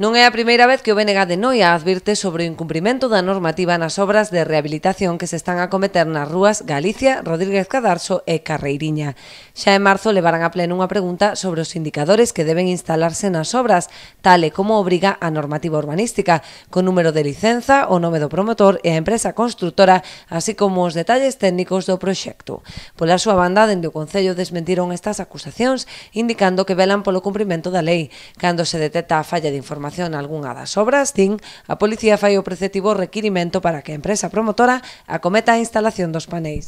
Non é a primeira vez que o BNG de Noia advirte sobre o incumprimento da normativa nas obras de rehabilitación que se están a cometer nas rúas Galicia, Rodríguez Cadarso e Carreiriña. Xa en marzo levarán a pleno unha pregunta sobre os indicadores que deben instalarse nas obras, tal e como obriga a normativa urbanística, con número de licenza, o nome do promotor e a empresa constructora, así como os detalles técnicos do proxecto. Pola súa banda, dende o Concello desmentiron estas acusacións, indicando que velan polo cumprimento da lei. Cando se detecta a falla de información información algunha das obras, din, a policía fai o preceptivo requirimento para que a empresa promotora acometa a instalación dos paneis.